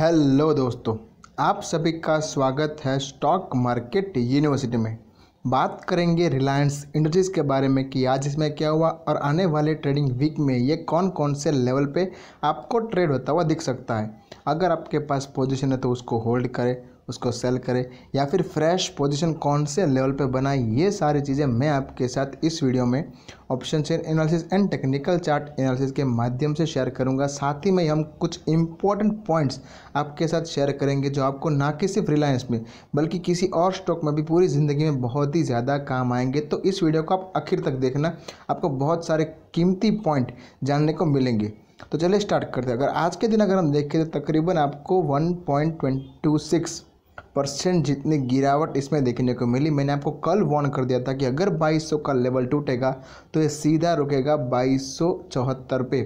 hello दोस्तों आप सभी का स्वागत है स्टॉक मार्केट यूनिवर्सिटी में बात करेंगे रिलायंस इंडस्ट्रीज़ के बारे में कि आज इसमें क्या हुआ और आने वाले ट्रेडिंग वीक में ये कौन कौन से लेवल पे आपको ट्रेड होता हुआ दिख सकता है अगर आपके पास पोजीशन है तो उसको होल्ड करें उसको सेल करें या फिर फ्रेश पोजीशन कौन से लेवल पे बनाए ये सारी चीज़ें मैं आपके साथ इस वीडियो में option chain analysis and technical chart analysis के माध्यम से शेयर करूंगा साथ ही में हम कुछ इंपॉर्टेंट पॉइंट्स आपके साथ शेयर करेंगे जो आपको ना कि सिर्फ रिलायंस में बल्कि किसी और स्टॉक में भी पूरी ज़िंदगी में बहुत ही ज़्यादा काम आएंगे तो इस वीडियो को आप आखिर तक देखना आपको बहुत सारे कीमती पॉइंट जानने को मिलेंगे तो चलिए स्टार्ट करते हैं अगर आज के दिन अगर हम देखें तो तकरीबन आपको 1.26 परसेंट जितनी गिरावट इसमें देखने को मिली मैंने आपको कल वार्न कर दिया था कि अगर 2200 का लेवल टूटेगा तो ये सीधा रुकेगा बाईस पे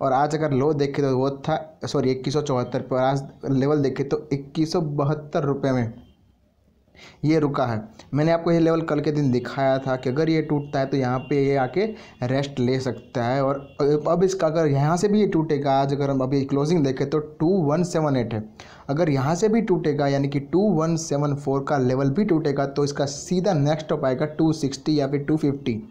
और आज अगर लो देखे तो वो था सॉरी इक्कीस सौ चौहत्तर पर आज लेवल देखे तो इक्कीस सौ बहत्तर रुपये में ये रुका है मैंने आपको ये लेवल कल के दिन दिखाया था कि अगर ये टूटता है तो यहाँ पे ये आके रेस्ट ले सकता है और अब इसका अगर यहाँ से भी ये टूटेगा आज अगर हम अभी क्लोजिंग देखें तो टू वन सेवन एट है अगर यहाँ से भी टूटेगा यानी कि टू वन सेवन फोर का लेवल भी टूटेगा तो इसका सीधा नेक्स्ट स्टॉप आएगा टू सिक्सटी या फिर टू फिफ्टी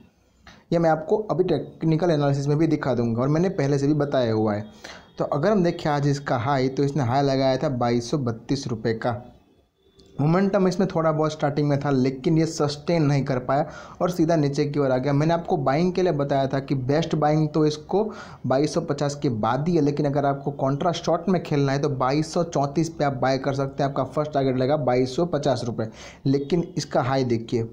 ये मैं आपको अभी टेक्निकल एनालिसिस में भी दिखा दूंगा और मैंने पहले से भी बताया हुआ है तो अगर हम देखें आज इसका हाई तो इसने हाई लगाया था बाईस सौ बत्तीस रुपये का मोमेंटम इसमें थोड़ा बहुत स्टार्टिंग में था लेकिन ये सस्टेन नहीं कर पाया और सीधा नीचे की ओर आ गया मैंने आपको बाइंग के लिए बताया था कि बेस्ट बाइंग तो इसको 2250 के बाद ही है लेकिन अगर आपको कॉन्ट्रा शॉर्ट में खेलना है तो बाईस पे आप बाय कर सकते हैं आपका फर्स्ट टारगेट लगेगा बाईस सौ लेकिन इसका हाई देखिए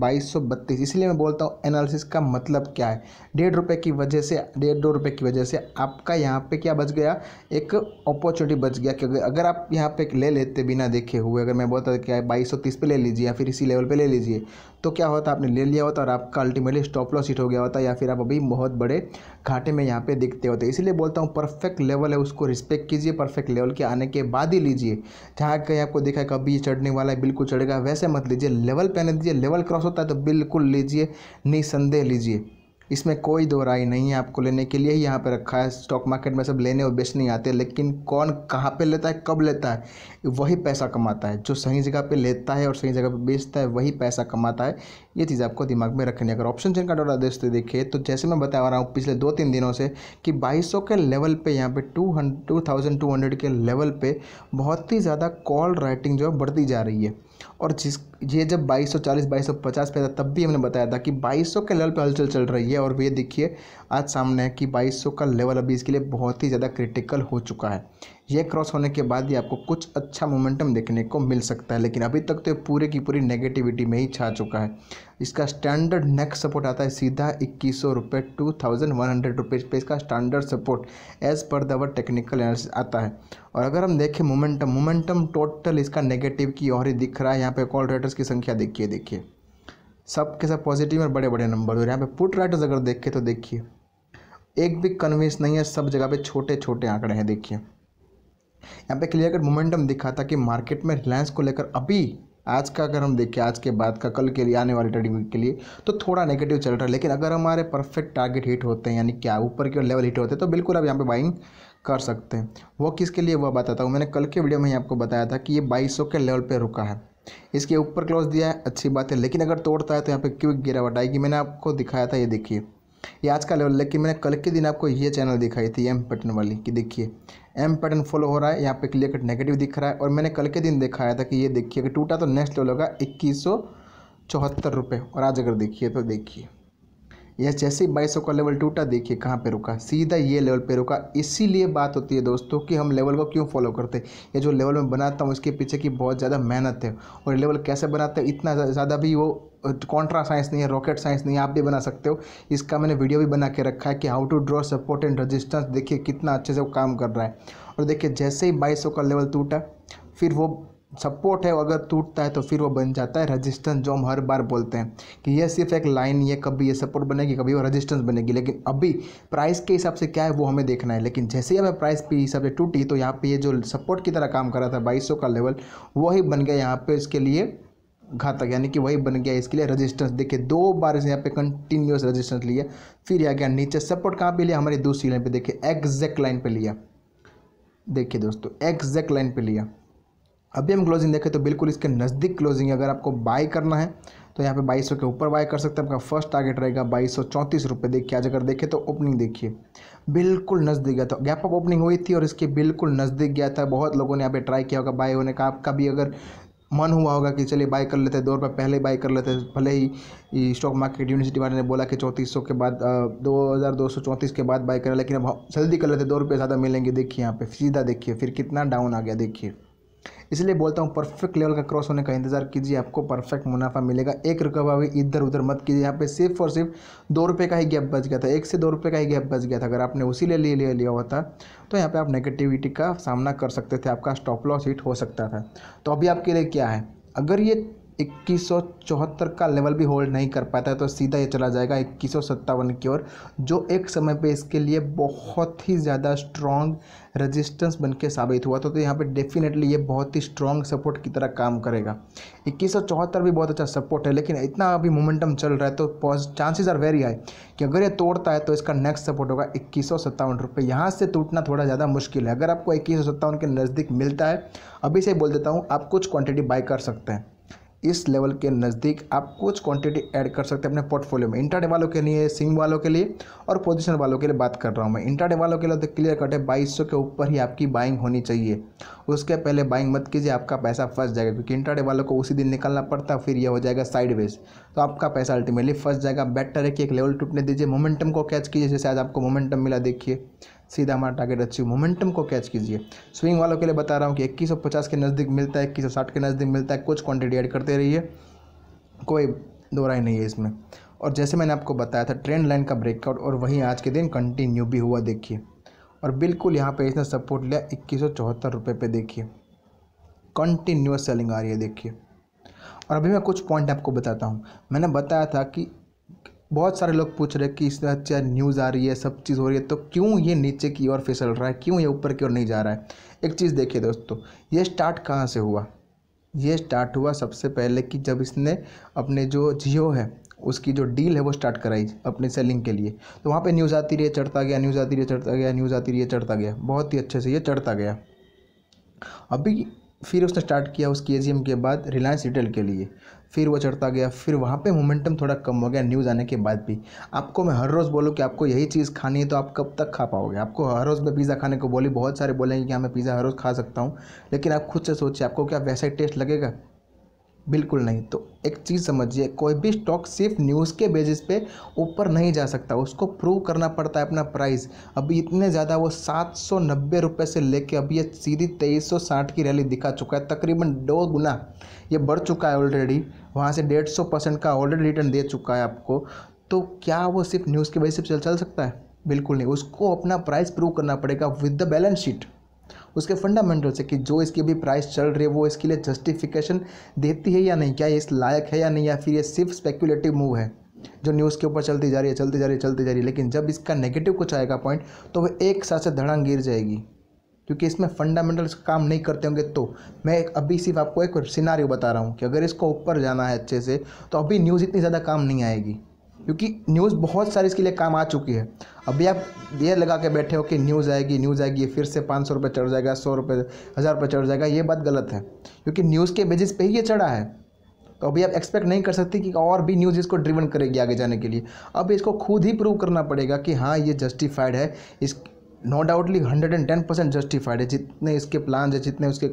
बाईस सौ बत्तीस इसलिए मैं बोलता हूँ एनालिसिस का मतलब क्या है डेढ़ रुपये की वजह से डेढ़ दो रुपये की वजह से आपका यहाँ पे क्या बच गया एक अपॉर्चुनिटी बच गया क्योंकि अगर आप यहाँ पे ले लेते बिना देखे हुए अगर मैं बोलता क्या है बाईस सौ तीस पर ले लीजिए या फिर इसी लेवल पे ले लीजिए तो क्या होता आपने ले लिया होता और आपका अल्टीमेटली स्टॉप लॉस हिट हो गया होता या फिर आप अभी बहुत बड़े घाटे में यहाँ पे दिखते होते इसलिए बोलता हूँ परफेक्ट लेवल है उसको रिस्पेक्ट कीजिए परफेक्ट लेवल के आने के बाद ही लीजिए जहाँ कहीं आपको देखा कभी चढ़ने वाला है बिल्कुल चढ़ेगा वैसे मत लीजिए लेवल पहने दीजिए लेवल क्रॉस होता है तो बिल्कुल लीजिए निसंदेह लीजिए इसमें कोई दो राय नहीं है आपको लेने के लिए ही यहाँ पर रखा है स्टॉक मार्केट में सब लेने और बेचने आते हैं लेकिन कौन कहाँ पे लेता है कब लेता है वही पैसा कमाता है जो सही जगह पे लेता है और सही जगह पे बेचता है वही पैसा कमाता है ये चीज़ आपको दिमाग में रखनी है अगर ऑप्शन चेन का डॉलर देश तो देखिए तो जैसे मैं बता रहा हूँ पिछले दो तीन दिनों से कि बाईस के लेवल पर यहाँ पर टू टू के लेवल पर बहुत ही ज़्यादा कॉल राइटिंग जो है बढ़ती जा रही है और जिस ये जब 2240 2250 पे था तब भी हमने बताया था कि 2200 के लेवल पे हलचल चल रही है और ये देखिए आज सामने है कि 2200 का लेवल अभी इसके लिए बहुत ही ज़्यादा क्रिटिकल हो चुका है ये क्रॉस होने के बाद ही आपको कुछ अच्छा मोमेंटम देखने को मिल सकता है लेकिन अभी तक तो ये पूरे की पूरी नेगेटिविटी में ही छा चुका है इसका स्टैंडर्ड नेक्स्ट सपोर्ट आता है सीधा इक्कीस सौ रुपये two thousand one hundred rupees पर इसका स्टैंडर्ड सपोर्ट एज़ पर दवर टेक्निकल एनालिसिस आता है और अगर हम देखें मोमेंटम मोमेंटम टोटल इसका नेगेटिव की और ही दिख रहा है यहाँ पे कॉल रेट राइटर्स की संख्या देखिए देखिए सब के सब पॉजिटिव और बड़े बड़े नंबर और यहाँ पे पुट राइटर्स अगर देखें तो देखिए एक भी कन्विंस नहीं है सब जगह पे छोटे छोटे आंकड़े हैं देखिए यहाँ पे क्लियर कट मोमेंटम दिखा था कि मार्केट में रिलायंस को लेकर अभी आज का अगर हम देखें आज के बाद का कल के लिए आने वाले ट्रेडिंग के लिए तो थोड़ा नेगेटिव चल रहा है लेकिन अगर हमारे परफेक्ट टारगेट हिट होते हैं यानी क्या ऊपर के लेवल हिट होते हैं तो बिल्कुल आप यहाँ पे बाइंग कर सकते हैं वो किसके लिए वह बताता हूँ मैंने कल के वीडियो में ही आपको बताया था कि ये 2200 के लेवल पे रुका है इसके ऊपर क्लोज दिया है अच्छी बात है लेकिन अगर तोड़ता है तो यहाँ पे क्विक गिरावट आएगी मैंने आपको दिखाया था ये देखिए ये आज का लेवल लेकिन मैंने कल के दिन आपको ये चैनल दिखाई थी एम पैटर्न वाली कि देखिए एम पैटर्न फॉलो हो रहा है यहाँ पे क्लियर कट नेगेटिव दिख रहा है और मैंने कल के दिन दिखाया था कि ये देखिए अगर टूटा तो नेक्स्ट लेवल होगा इक्कीस सौ चौहत्तर रुपये और आज अगर देखिए तो देखिए यह जैसे ही बाईस का लेवल टूटा देखिए कहाँ पे रुका सीधा ये लेवल पे रुका इसीलिए बात होती है दोस्तों कि हम लेवल को क्यों फॉलो करते हैं ये जो लेवल मैं बनाता हूँ इसके पीछे की बहुत ज़्यादा मेहनत है और लेवल कैसे बनाते हैं इतना ज़्यादा भी वो कॉन्ट्रा साइंस नहीं है रॉकेट साइंस नहीं है आप भी बना सकते हो इसका मैंने वीडियो भी बना के रखा है कि how to draw support and resistance देखिए कितना अच्छे से वो काम कर रहा है और देखिए जैसे ही बाईस का लेवल टूटा फिर वो सपोर्ट है अगर टूटता है तो फिर वो बन जाता है रजिस्टेंस जो हम हर बार बोलते हैं कि ये सिर्फ एक लाइन ये कभी ये सपोर्ट बनेगी कभी वो रजिस्टेंस बनेगी लेकिन अभी प्राइस के हिसाब से क्या है वो हमें देखना है लेकिन जैसे ही हमें प्राइस के हिसाब से टूटी तो यहाँ पे ये जो सपोर्ट की तरह काम कर रहा था बाईस का लेवल वही बन गया यहाँ पर इसके लिए घातक यानी कि वही बन गया इसके लिए रजिस्टेंस देखिए दो बार इसने यहाँ पे कंटिन्यूस रजिस्टेंस लिया फिर आ गया नीचे सपोर्ट कहाँ पर लिया हमारी दूसरी लाइन पर देखिए एग्जैक्ट लाइन पर लिया देखिए दोस्तों एग्जैक्ट लाइन पर लिया अभी हम क्लोजिंग देखें तो बिल्कुल इसके नज़दीक क्लोजिंग है अगर आपको बाई करना है तो यहाँ पे बाईस के ऊपर बाई कर सकते हैं आपका फर्स्ट टारगेट रहेगा बाईस सौ चौंतीस रुपये देखिए आज अगर देखें तो ओपनिंग देखिए बिल्कुल नज़दीक गया था गैप अप ओपनिंग हुई थी और इसके बिल्कुल नज़दीक गया था बहुत लोगों ने यहाँ पे ट्राई किया होगा बाई होने का आपका भी अगर मन हुआ होगा कि चलिए बाई कर लेते हैं दो रुपये पहले बाई कर लेते हैं भले ही स्टॉक मार्केट यूनिवर्सिटी वाले ने बोला कि चौंतीस सौ के बाद दो हज़ार दो सौ चौंतीस के बाद बाई करें लेकिन अब हाँ, जल्दी कर लेते दो रुपये ज़्यादा मिलेंगे देखिए यहाँ पे सीधा देखिए फिर कितना डाउन आ गया देखिए इसलिए बोलता हूँ परफेक्ट लेवल का क्रॉस होने का इंतजार कीजिए आपको परफेक्ट मुनाफा मिलेगा एक रुपया भी इधर उधर मत कीजिए यहाँ पे सिर्फ और सिर्फ दो रुपये का ही गैप बच गया था एक से दो रुपये का ही गैप बच गया था अगर आपने उसी ले लिए लिया होता तो यहाँ पर आप नेगेटिविटी का सामना कर सकते थे आपका स्टॉप लॉस हिट हो सकता था तो अभी आपके लिए क्या है अगर ये इक्कीस का लेवल भी होल्ड नहीं कर पाता है तो सीधा ये चला जाएगा इक्कीस की ओर जो एक समय पे इसके लिए बहुत ही ज़्यादा स्ट्रॉन्ग रेजिस्टेंस बन के साबित हुआ तो, तो यहाँ पे डेफिनेटली ये बहुत ही स्ट्रॉन्ग सपोर्ट की तरह काम करेगा इक्कीस भी बहुत अच्छा सपोर्ट है लेकिन इतना अभी मोमेंटम चल रहा है तो चांसेज आर वेरी हाई कि अगर ये तोड़ता है तो इसका नेक्स्ट सपोर्ट होगा इक्कीस सौ सत्तावन रुपये यहाँ से टूटना थोड़ा ज़्यादा मुश्किल है अगर आपको इक्कीस सौ सत्तावन के नज़दीक मिलता है अभी से बोल देता हूँ आप कुछ क्वान्टिटी बाई कर सकते हैं इस लेवल के नज़दीक आप कुछ क्वांटिटी ऐड कर सकते हैं अपने पोर्टफोलियो में इंटरडे वालों के लिए सिंग वालों के लिए और पोजीशन वालों के लिए बात कर रहा हूँ मैं इंटरडे वालों के लिए तो क्लियर कट है बाईस के ऊपर ही आपकी बाइंग होनी चाहिए उसके पहले बाइंग मत कीजिए आपका पैसा फंस जाएगा क्योंकि इंटरडे वालों को उसी दिन निकलना पड़ता फिर यह हो जाएगा साइड तो आपका पैसा अल्टीमेटली फंस जाएगा बेटर है कि एक लेवल टूटने दीजिए मोमेंटम को कैच कीजिए जैसे आज आपको मोमेंटम मिला देखिए सीधा हमारा टारगेट अचीव मोमेंटम को कैच कीजिए स्विंग वालों के लिए बता रहा हूँ कि इक्कीस के नज़दीक मिलता है इक्कीस के नज़दीक मिलता है कुछ क्वान्टिटी ऐड करते रहिए कोई दो राय नहीं है इसमें और जैसे मैंने आपको बताया था ट्रेंड लाइन का ब्रेकआउट और वहीं आज के दिन कंटिन्यू भी हुआ देखिए और बिल्कुल यहाँ पे इसने सपोर्ट लिया इक्कीस सौ पे देखिए कंटिन्यूस सेलिंग आ रही है देखिए और अभी मैं कुछ पॉइंट आपको बताता हूँ मैंने बताया था कि बहुत सारे लोग पूछ रहे हैं कि इस अच्छा न्यूज़ आ रही है सब चीज़ हो रही है तो क्यों ये नीचे की ओर फिसल रहा है क्यों ये ऊपर की ओर नहीं जा रहा है एक चीज़ देखिए दोस्तों ये स्टार्ट कहाँ से हुआ ये स्टार्ट हुआ सबसे पहले कि जब इसने अपने जो जियो है उसकी जो डील है वो स्टार्ट कराई अपने सेलिंग के लिए तो वहाँ पे न्यूज़ आती रही चढ़ता गया न्यूज़ आती रही चढ़ता गया न्यूज़ आती रही चढ़ता गया बहुत ही अच्छे से ये चढ़ता गया अभी फिर उसने स्टार्ट किया उस के के बाद रिलायंस रिटेल के लिए फिर वो चढ़ता गया फिर वहाँ पे मोमेंटम थोड़ा कम हो गया न्यूज़ आने के बाद भी आपको मैं हर रोज़ बोलूँ कि आपको यही चीज़ खानी है तो आप कब तक खा पाओगे आपको हर रोज़ मैं पिज़्ज़ा खाने को बोली बहुत सारे बोलेंगे कि हाँ मैं पिज़्ज़ा हर रोज़ खा सकता हूँ लेकिन आप खुद से सोचिए आपको क्या वैसा ही टेस्ट लगेगा बिल्कुल नहीं तो एक चीज़ समझिए कोई भी स्टॉक सिर्फ न्यूज़ के बेसिस पे ऊपर नहीं जा सकता उसको प्रूव करना पड़ता है अपना प्राइस अभी इतने ज़्यादा वो सात सौ नब्बे रुपये से लेके अभी ये सीधी तेईस सौ साठ की रैली दिखा चुका है तकरीबन दो गुना ये बढ़ चुका है ऑलरेडी वहाँ से डेढ़ सौ परसेंट का ऑलरेडी रिटर्न दे चुका है आपको तो क्या वो सिर्फ न्यूज़ के बेसिस पर चल सकता है बिल्कुल नहीं उसको अपना प्राइस प्रूव करना पड़ेगा विद द बैलेंस शीट उसके फंडामेंटल से कि जो इसकी अभी प्राइस चल रही है वो इसके लिए जस्टिफिकेशन देती है या नहीं क्या इस लायक है या नहीं या फिर ये सिर्फ स्पेकुलेटिव मूव है जो न्यूज़ के ऊपर चलती जा रही है चलती जा रही है चलती जा रही है लेकिन जब इसका नेगेटिव कुछ आएगा पॉइंट तो वह एक साथ से धड़ांग गिर जाएगी क्योंकि इसमें फंडामेंटल्स काम नहीं करते होंगे तो मैं अभी सिर्फ आपको एक सिनारियो बता रहा हूँ कि अगर इसको ऊपर जाना है अच्छे से तो अभी न्यूज़ इतनी ज़्यादा काम नहीं आएगी क्योंकि न्यूज़ बहुत सारी इसके लिए काम आ चुकी है अभी आप ये लगा के बैठे हो कि न्यूज़ आएगी न्यूज़ आएगी ये फिर से पाँच सौ रुपये चढ़ जाएगा सौ रुपये हज़ार रुपये चढ़ जाएगा ये बात गलत है क्योंकि न्यूज़ के बेसिस पे ही ये चढ़ा है तो अभी आप एक्सपेक्ट नहीं कर सकते कि और भी न्यूज़ इसको ड्रिवन करेगी आगे जाने के लिए अब इसको खुद ही प्रूव करना पड़ेगा कि हाँ ये जस्टिफाइड है इस no doubtly hundred and ten percent justified है जितने इसके प्लान है जितने उसके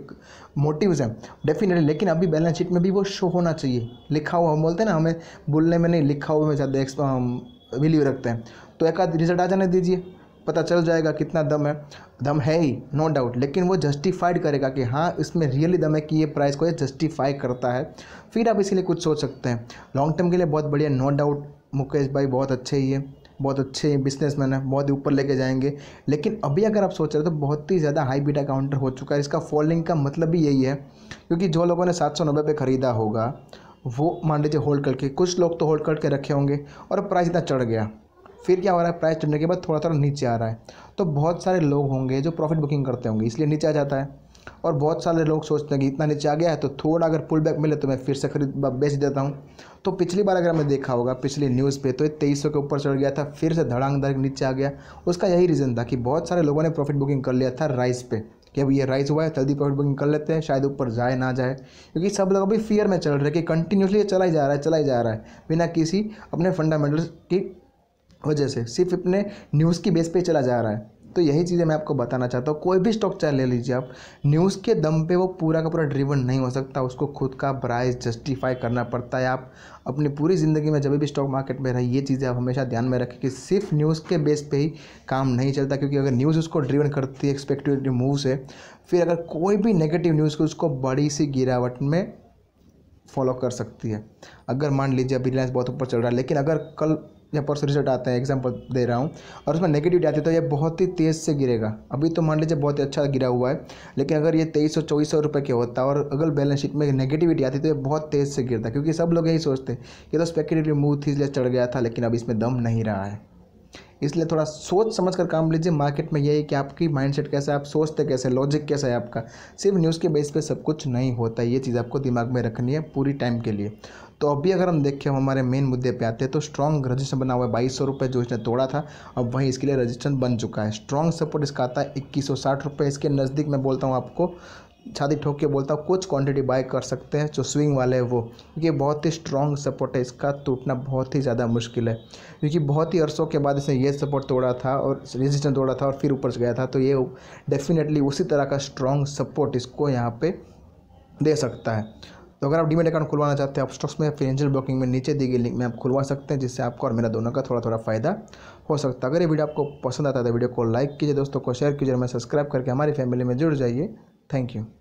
मोटिव्स हैं डेफिनेटली लेकिन अभी बैलेंस शीट में भी वो शो होना चाहिए लिखा हुआ हम बोलते हैं ना हमें बोलने में नहीं लिखा हुआ में ज़्यादा वैल्यू रखते हैं तो एक आध रिजल्ट आ जाने दीजिए पता चल जाएगा कितना दम है दम है ही नो डाउट लेकिन वो जस्टिफाइड करेगा कि हाँ इसमें रियली दम है कि ये प्राइस को ये जस्टिफाई करता है फिर आप इसके लिए कुछ सोच सकते हैं लॉन्ग टर्म के लिए बहुत बढ़िया नो डाउट मुकेश भाई बहुत अच्छे ही है बहुत अच्छे बिजनेसमैन है बहुत ही ऊपर लेके जाएंगे लेकिन अभी अगर आप सोच रहे हो तो बहुत ही ज़्यादा हाई बीटा काउंटर हो चुका है इसका फॉलिंग का मतलब भी यही है क्योंकि जो लोगों ने सात सौ नब्बे पे ख़रीदा होगा वो मान लीजिए होल्ड करके कुछ लोग तो होल्ड करके रखे होंगे और प्राइस इतना चढ़ गया फिर क्या हो रहा है प्राइस चढ़ने के बाद थोड़ा थोड़ा नीचे आ रहा है तो बहुत सारे लोग होंगे जो प्रॉफिट बुकिंग करते होंगे इसलिए नीचे आ जाता है और बहुत सारे लोग सोचते हैं कि इतना नीचे आ गया है तो थोड़ा अगर पुल बैक मिले तो मैं फिर से खरीद बेच देता हूँ तो पिछली बार अगर हमने देखा होगा पिछली न्यूज़ पे तो तेईस सौ के ऊपर चढ़ गया था फिर से धड़ांग धड़ नीचे आ गया उसका यही रीज़न था कि बहुत सारे लोगों ने प्रॉफिट बुकिंग कर लिया था राइस पे कि अब ये राइस हुआ है जल्दी प्रॉफिट बुकिंग कर लेते हैं शायद ऊपर जाए ना जाए क्योंकि सब लोग अभी फियर में चल रहे हैं कि कंटिन्यूसली ये चला ही जा रहा है चला ही जा रहा है बिना किसी अपने फंडामेंटल्स की वजह से सिर्फ अपने न्यूज़ की बेस पे चला जा रहा है तो यही चीज़ें मैं आपको बताना चाहता हूँ कोई भी स्टॉक चाहे ले लीजिए आप न्यूज़ के दम पे वो पूरा का पूरा ड्रिवन नहीं हो सकता उसको खुद का प्राइस जस्टिफाई करना पड़ता है आप अपनी पूरी ज़िंदगी में जब भी स्टॉक मार्केट में रहे ये चीज़ें आप हमेशा ध्यान में रखें कि सिर्फ न्यूज़ के बेस पे ही काम नहीं चलता क्योंकि अगर न्यूज़ उसको ड्रिवन करती है एक्सपेक्टिव मूव से फिर अगर कोई भी नेगेटिव न्यूज़ को उसको बड़ी सी गिरावट में फॉलो कर सकती है अगर मान लीजिए अभी रिलायंस बहुत ऊपर चल रहा है लेकिन अगर कल यहाँ परसों रिजल्ट आता है एग्जाम्पल दे रहा हूँ और उसमें नेगेटिव आती है तो ये बहुत ही तेज़ से गिरेगा अभी तो मान लीजिए बहुत ही अच्छा गिरा हुआ है लेकिन अगर ये तेईस सौ चौबीस सौ रुपये के होता और अगर बैलेंस शीट में नेगेटिविटी आती तो ये बहुत तेज़ से गिरता क्योंकि सब लोग यही सोचते कि तो स्पेकुलेटिव मूव थी इसलिए चढ़ गया था लेकिन अब इसमें दम नहीं रहा है इसलिए थोड़ा सोच समझ कर काम लीजिए मार्केट में यही कि आपकी माइंडसेट कैसा है आप सोचते कैसे लॉजिक कैसा है आपका सिर्फ न्यूज़ के बेस पे सब कुछ नहीं होता ये चीज़ आपको दिमाग में रखनी है पूरी टाइम के लिए तो अभी अगर हम देखें हम हमारे मेन मुद्दे पे आते हैं तो स्ट्रॉन्ग रजिस्टर बना हुआ है बाईस सौ रुपये जो इसने तोड़ा था अब वहीं इसके लिए रजिस्टर बन चुका है स्ट्रॉन्ग सपोर्ट इसका आता है इक्कीस सौ साठ रुपये इसके नज़दीक मैं बोलता हूँ आपको छाती ठोक के बोलता हूँ कुछ क्वांटिटी बाय कर सकते हैं जो स्विंग वाले हैं वो क्योंकि बहुत ही स्ट्रॉन्ग सपोर्ट है इसका टूटना बहुत ही ज़्यादा मुश्किल है क्योंकि बहुत ही अरसों के बाद इसने ये सपोर्ट तोड़ा था और रेजिस्टेंस तोड़ा था और फिर ऊपर से गया था तो ये डेफिनेटली उसी तरह का स्ट्रॉन्ग सपोर्ट इसको यहाँ पर दे सकता है तो अगर आप डीमेट अकाउंट खुलवाना चाहते हैं आप स्टॉक्स में फाइनेंशियल ब्रोकिंग में नीचे दी गई लिंक में आप खुलवा सकते हैं जिससे आपको और मेरा दोनों का थोड़ा थोड़ा फायदा हो सकता है अगर ये वीडियो आपको पसंद आता है तो वीडियो को लाइक कीजिए दोस्तों को शेयर कीजिए और मैं सब्सक्राइब करके हमारी फैमिली में जुड़ जाइए थैंक यू